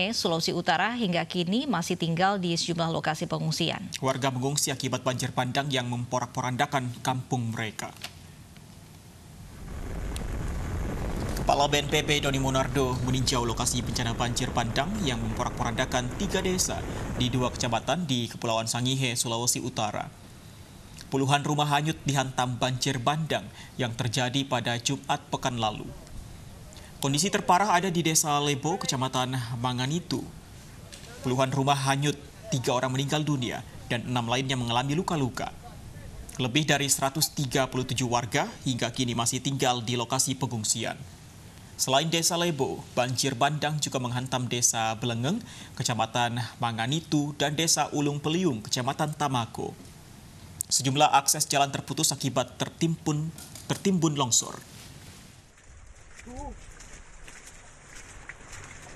Sulawesi Utara hingga kini masih tinggal di sejumlah lokasi pengungsian. Warga mengungsi akibat banjir bandang yang memporak-porandakan kampung mereka. Kepala BNPB Doni Monardo meninjau lokasi bencana banjir bandang yang memporak-porandakan tiga desa di dua kecamatan di Kepulauan Sangihe, Sulawesi Utara. Puluhan rumah hanyut dihantam banjir bandang yang terjadi pada Jumat pekan lalu. Kondisi terparah ada di Desa Lebo, Kecamatan Manganitu. Puluhan rumah hanyut, tiga orang meninggal dunia, dan enam lainnya mengalami luka-luka. Lebih dari 137 warga hingga kini masih tinggal di lokasi pengungsian. Selain desa Lebo, banjir bandang juga menghantam desa Belengeng, kecamatan Manganitu, dan desa Ulung Peliung, kecamatan Tamako. Sejumlah akses jalan terputus akibat tertimbun, tertimbun longsor.